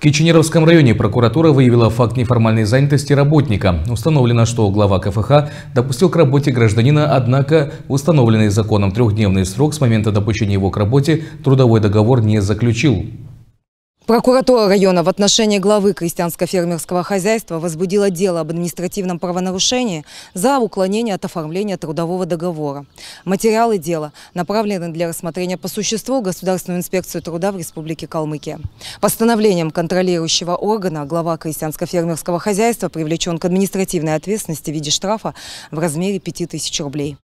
Киченеровском районе прокуратура выявила факт неформальной занятости работника. Установлено, что глава КФХ допустил к работе гражданина, однако установленный законом трехдневный срок с момента допущения его к работе трудовой договор не заключил. Прокуратура района в отношении главы крестьянско-фермерского хозяйства возбудила дело об административном правонарушении за уклонение от оформления трудового договора. Материалы дела направлены для рассмотрения по существу в Государственную инспекцию труда в Республике Калмыкия. Постановлением контролирующего органа глава крестьянско-фермерского хозяйства привлечен к административной ответственности в виде штрафа в размере 5000 рублей.